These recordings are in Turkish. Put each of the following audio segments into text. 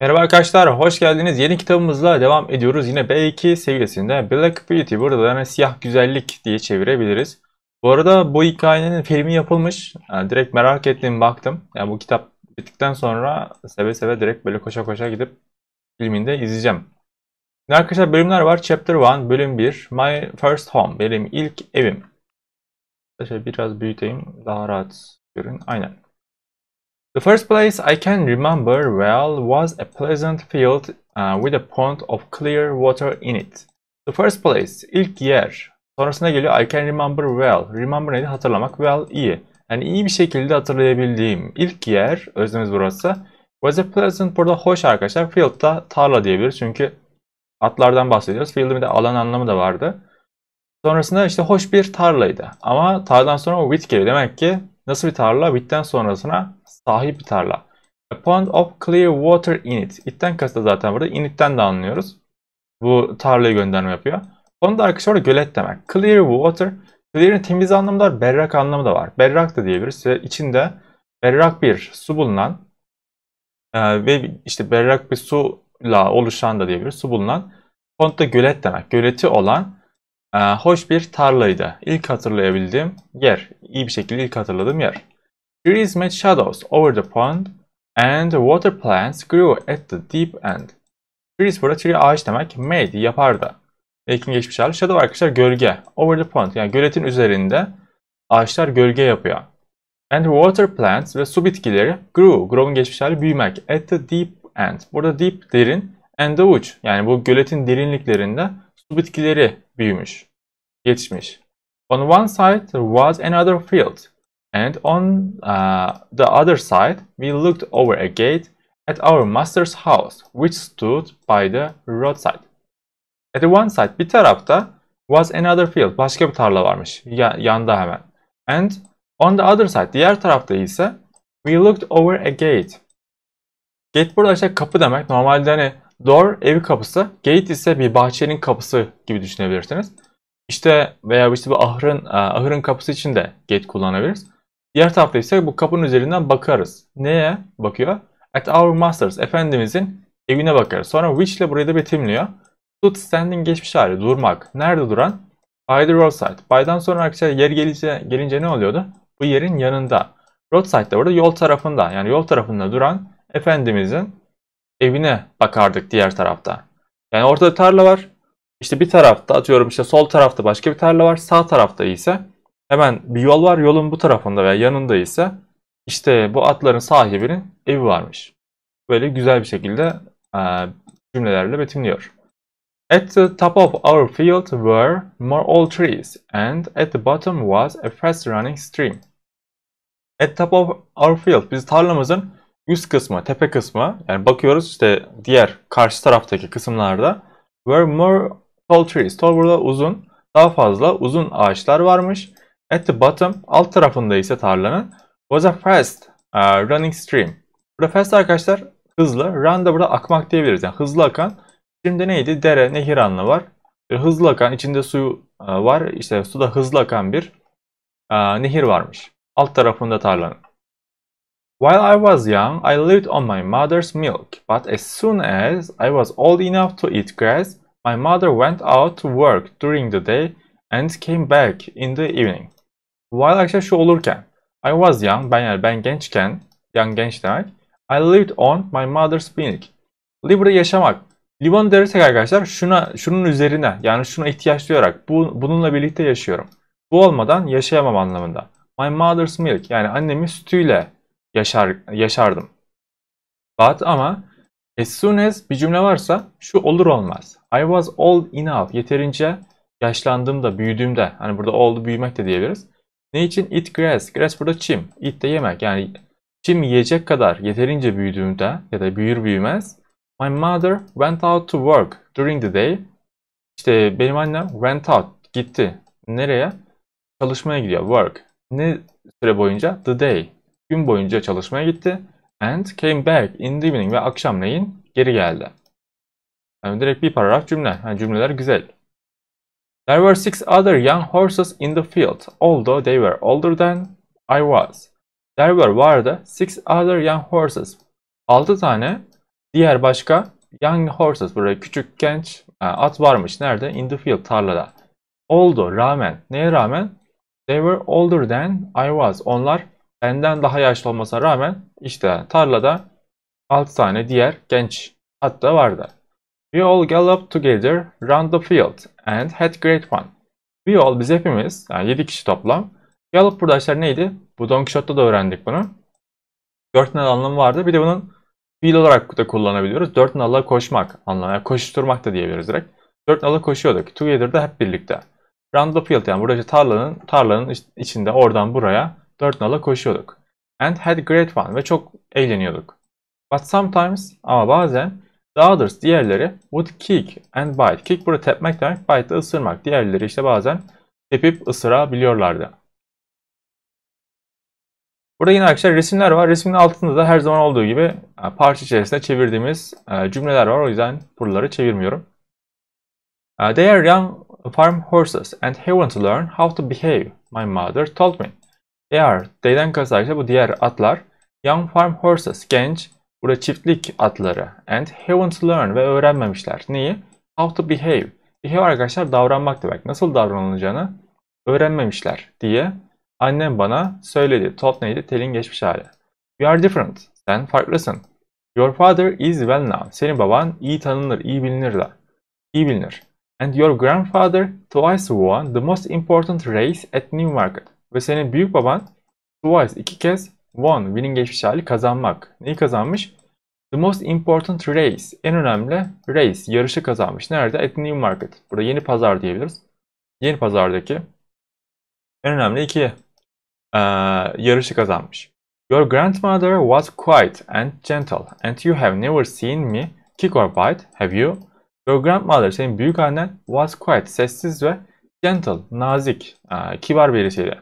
Merhaba arkadaşlar, hoş geldiniz. Yeni kitabımızla devam ediyoruz. Yine B2 seviyesinde Black Beauty, burada da yani siyah güzellik diye çevirebiliriz. Bu arada bu hikayenin filmi yapılmış. Yani direkt merak ettim, baktım. Yani bu kitap bittikten sonra seve seve direkt böyle koşa koşa gidip filminde izleyeceğim. Şimdi arkadaşlar bölümler var. Chapter 1, bölüm 1, My First Home, benim ilk evim. Şöyle biraz büyüteyim, daha rahat görün. Aynen. The first place I can remember well was a pleasant field uh, with a pond of clear water in it. The first place, ilk yer. Sonrasında geliyor I can remember well. Remember neydi? Hatırlamak. Well, iyi. Yani iyi bir şekilde hatırlayabildiğim ilk yer, özlemiz burası. Was a pleasant, burada hoş arkadaşlar. Field da tarla diyebiliriz çünkü atlardan bahsediyoruz. Field'in bir de alan anlamı da vardı. Sonrasında işte hoş bir tarlaydı. Ama tarladan sonra o wheat geliyor. Demek ki nasıl bir tarla? Wheat'ten sonrasına Sahip bir tarla. A pond of clear water in it. It'ten kastı zaten burada. In it'ten de anlıyoruz. Bu tarlaya gönderme yapıyor. Pond arkadaşlar gölet demek. Clear water. Clear'in temiz anlamı da var. Berrak anlamı da var. Berrak da diyebiliriz. Ve içinde berrak bir su bulunan e, ve işte berrak bir suyla oluşan da diyebiliriz. Su bulunan. Pond da gölet demek. Göleti olan e, hoş bir tarlaydı. İlk hatırlayabildiğim yer. İyi bir şekilde ilk hatırladığım yer. Trees made shadows over the pond and water plants grew at the deep end. Trees burada tree ağaç demek. Made yapardı. Ekin geçmiş hali. Shadow arkadaşlar gölge. Over the pond yani göletin üzerinde ağaçlar gölge yapıyor. And water plants ve su bitkileri grew. Grow'un geçmiş hali büyümek. At the deep end. Burada deep derin and the uç. Yani bu göletin derinliklerinde su bitkileri büyümüş. Yetişmiş. On one side was another field. And on uh, the other side, we looked over a gate at our master's house, which stood by the roadside. At the one side, bir tarafta was another field, başka bir tarla varmış ya, yanda hemen. And on the other side, diğer tarafta ise we looked over a gate. Gate burada işte kapı demek. Normalde hani door evi kapısı, gate ise bir bahçenin kapısı gibi düşünebilirsiniz. İşte veya işte bir ahırın, uh, ahırın kapısı için de gate kullanabiliriz. Diğer tarafta ise bu kapının üzerinden bakarız. Neye bakıyor? At our masters, Efendimizin evine bakar. Sonra which ile burayı da betimliyor. Stood standing geçmiş hali, durmak. Nerede duran? By the roadside. By'dan sonra arkadaşlar yer gelince, gelince ne oluyordu? Bu yerin yanında. Roadside de burada yol tarafında yani yol tarafında duran Efendimizin evine bakardık diğer tarafta. Yani ortada tarla var. İşte bir tarafta atıyorum işte sol tarafta başka bir tarla var. Sağ tarafta ise hemen bir yol var yolun bu tarafında veya yanında ise işte bu atların sahibinin evi varmış. Böyle güzel bir şekilde e, cümlelerle betimliyor. At the top of our field were more old trees and at the bottom was a fast running stream. At top of our field biz tarlamızın üst kısmı, tepe kısmı yani bakıyoruz işte diğer karşı taraftaki kısımlarda were more tall trees. Tall burada uzun. Daha fazla uzun ağaçlar varmış. At the bottom, alt tarafında ise tarlanın was a fast uh, running stream. Burada fast arkadaşlar hızlı, run da burada akmak diyebiliriz. Yani hızlı akan. Şimdi neydi? Dere, nehir anla var. hızlı akan, içinde suyu e, var. İşte suda hızlı akan bir uh, nehir varmış. Alt tarafında tarlanın. While I was young, I lived on my mother's milk, but as soon as I was old enough to eat grass, my mother went out to work during the day and came back in the evening. While action şu olurken I was young, ben yani ben gençken, young genç demek. I lived on my mother's milk. Live'da yaşamak. Live on dersek arkadaşlar şuna, şunun üzerine yani şuna ihtiyaç duyarak bu, bununla birlikte yaşıyorum. Bu olmadan yaşayamam anlamında. My mother's milk yani annemin sütüyle yaşar, yaşardım. But ama as soon as bir cümle varsa şu olur olmaz. I was old enough yeterince yaşlandığımda, büyüdüğümde hani burada old büyümek de diyebiliriz. Ne için? eat grass. Grass burada çim. Eat de yemek. Yani çim yiyecek kadar yeterince büyüdüğünde ya da büyür büyümez. My mother went out to work during the day. İşte benim annem went out gitti. Nereye? Çalışmaya gidiyor. Work. Ne süre boyunca? The day. Gün boyunca çalışmaya gitti. And came back in the evening. Ve akşamleyin geri geldi. Yani direkt bir paragraf cümle. Yani cümleler güzel. There were six other young horses in the field, although they were older than I was. There were vardı six other young horses. Altı tane diğer başka young horses buraya küçük genç at varmış. Nerede? In the field tarlada. Oldu rağmen. Neye rağmen? They were older than I was. Onlar benden daha yaşlı olmasına rağmen işte tarlada altı tane diğer genç at da vardı. We all galloped together round the field and had great fun. We all biz hepimiz, yani 7 kişi toplam. Gallop burada arkadaşlar neydi? Bu Don Quixote'da da öğrendik bunu. Dört nal anlamı vardı. Bir de bunun fiil olarak da kullanabiliyoruz. Dört nalla koşmak anlamı. Yani koşturmak da diyebiliriz direkt. Dört nalla koşuyorduk. Together'da hep birlikte. Round the field yani burada işte tarlanın, tarlanın içinde oradan buraya dört nala koşuyorduk. And had great fun ve çok eğleniyorduk. But sometimes ama bazen daha doğrusu diğerleri would kick and bite. Kick burada tepmek demek, bite de ısırmak. Diğerleri işte bazen tepip ısırabiliyorlardı. Burada yine arkadaşlar resimler var. Resmin altında da her zaman olduğu gibi e, parça içerisinde çevirdiğimiz e, cümleler var. O yüzden buraları çevirmiyorum. E, they are young farm horses and he want to learn how to behave. My mother told me. They are, they'den kasar bu diğer atlar. Young farm horses, genç Burada çiftlik adları and haven't learned ve öğrenmemişler. Neyi? How to behave. Behave arkadaşlar davranmak demek. Nasıl davranılacağını öğrenmemişler diye annem bana söyledi. Top neydi? Telin geçmiş hali. You are different. Sen farklısın. Your father is well known. Senin baban iyi tanınır, iyi bilinir de. İyi bilinir. And your grandfather twice won the most important race at Newmarket. Ve senin büyük baban twice iki kez won, winning geçmiş hali kazanmak. Neyi kazanmış? The most important race, en önemli race, yarışı kazanmış. Nerede? At New Market. Burada yeni pazar diyebiliriz. Yeni pazardaki en önemli iki e, yarışı kazanmış. Your grandmother was quiet and gentle and you have never seen me kick or bite, have you? Your grandmother, senin büyük annen was quiet, sessiz ve gentle, nazik, e, kibar birisiyle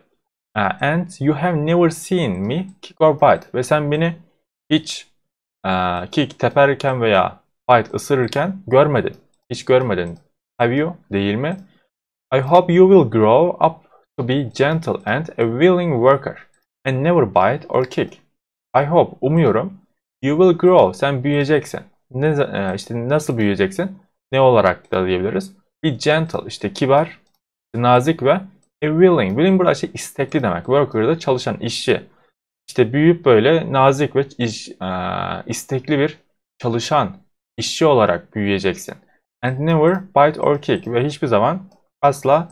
and you have never seen me kick or bite. Ve sen beni hiç uh, kick teperken veya bite ısırırken görmedin. Hiç görmedin. Have you? Değil mi? I hope you will grow up to be gentle and a willing worker and never bite or kick. I hope, umuyorum. You will grow, sen büyüyeceksin. Ne, e, işte nasıl büyüyeceksin? Ne olarak da diyebiliriz? Be gentle, işte kibar, nazik ve A e, willing. Willing burada şey istekli demek. Worker da çalışan işçi. İşte büyüyüp böyle nazik ve iş, e, istekli bir çalışan işçi olarak büyüyeceksin. And never bite or kick. Ve hiçbir zaman asla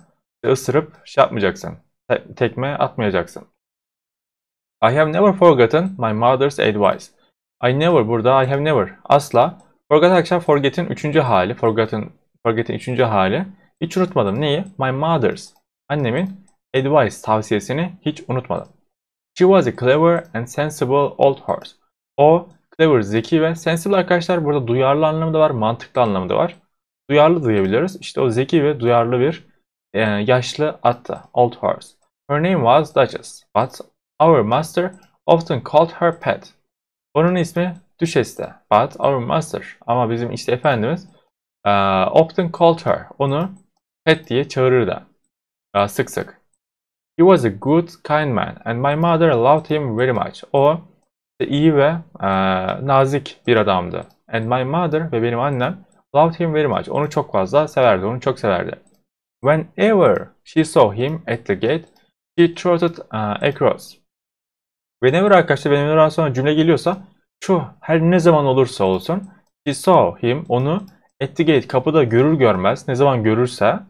ısırıp şey yapmayacaksın. tekme atmayacaksın. I have never forgotten my mother's advice. I never burada I have never asla. Forgot akşam forget'in üçüncü hali. Forgotten, forget'in üçüncü hali. Hiç unutmadım. Neyi? My mother's. Annemin advice tavsiyesini hiç unutmadım. She was a clever and sensible old horse. O clever, zeki ve sensible arkadaşlar burada duyarlı anlamı da var, mantıklı anlamı da var. Duyarlı duyabiliriz. İşte o zeki ve duyarlı bir e, yaşlı attı. Old horse. Her name was Duchess, but our master often called her pet. Onun ismi Düşeste, but our master. Ama bizim işte efendimiz uh, often called her. Onu pet diye çağırırdı. Uh, sık sık. He was a good, kind man and my mother loved him very much. O iyi ve e, nazik bir adamdı. And my mother ve benim annem loved him very much. Onu çok fazla severdi, onu çok severdi. Whenever she saw him at the gate, she trotted uh, across. Whenever arkadaşlar whenever'dan sonra cümle geliyorsa şu her ne zaman olursa olsun she saw him onu at the gate kapıda görür görmez ne zaman görürse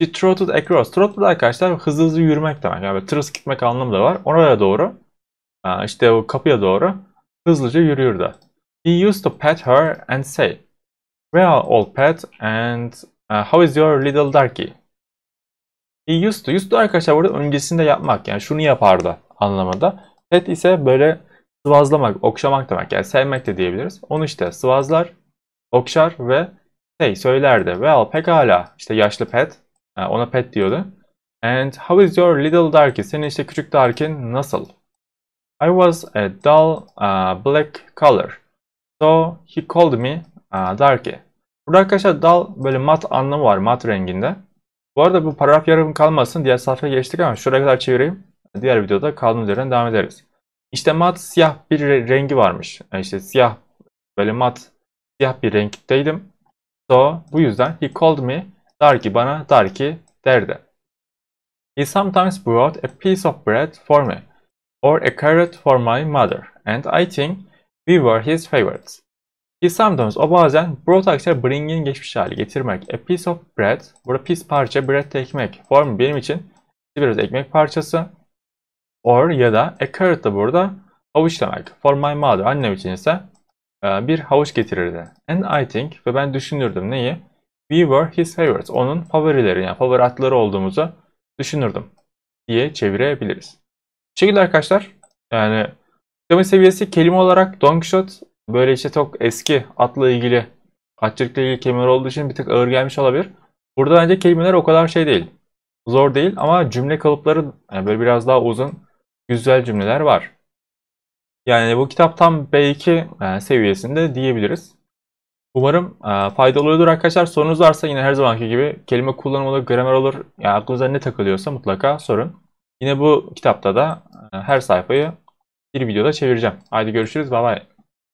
She trotted across. Trotted arkadaşlar hızlı hızlı yürümek demek. Yani tırıs gitmek anlamı da var. Oraya doğru e, işte o kapıya doğru hızlıca yürüyordu. He used to pet her and say, Well, old pet and uh, how is your little darky? He used to. Used to arkadaşlar burada öncesinde yapmak. Yani şunu yapardı anlamında. Pet ise böyle sıvazlamak, okşamak demek. Yani sevmek de diyebiliriz. Onu işte sıvazlar, okşar ve şey söylerdi. Well, pekala. işte yaşlı pet ona pet diyordu. And how is your little darky? Senin işte küçük darkin nasıl? I was a dull uh, black color. So he called me uh, darky. Burada arkadaşlar dal böyle mat anlamı var mat renginde. Bu arada bu paragraf yarım kalmasın. Diğer sayfaya geçtik ama şuraya kadar çevireyim. Diğer videoda kaldığımız yerden devam ederiz. İşte mat siyah bir rengi varmış. Yani işte siyah böyle mat siyah bir renkteydim. So bu yüzden he called me Darki bana Darki derdi. He sometimes brought a piece of bread for me or a carrot for my mother and I think we were his favorites. He sometimes o bazen brought arkadaşlar bring'in geçmiş hali getirmek. A piece of bread. Burada piece parça bread de ekmek. me, benim için biraz ekmek parçası. Or ya da a carrot da burada havuç demek. For my mother annem için ise e, bir havuç getirirdi. And I think ve ben düşünürdüm neyi? We were his favorites. Onun favorileri yani favori atları olduğumuzu düşünürdüm diye çevirebiliriz. Bu şekilde arkadaşlar yani kitabın seviyesi kelime olarak Don böyle işte çok eski atla ilgili atçılıkla ilgili kelimeler olduğu için bir tık ağır gelmiş olabilir. Burada bence kelimeler o kadar şey değil. Zor değil ama cümle kalıpları yani böyle biraz daha uzun güzel cümleler var. Yani bu kitap tam B2 yani seviyesinde diyebiliriz. Umarım e, faydalı oluyordur arkadaşlar. Sorunuz varsa yine her zamanki gibi kelime kullanımı olur, gramer olur. Yani aklınıza ne takılıyorsa mutlaka sorun. Yine bu kitapta da e, her sayfayı bir videoda çevireceğim. Haydi görüşürüz. Bye bye.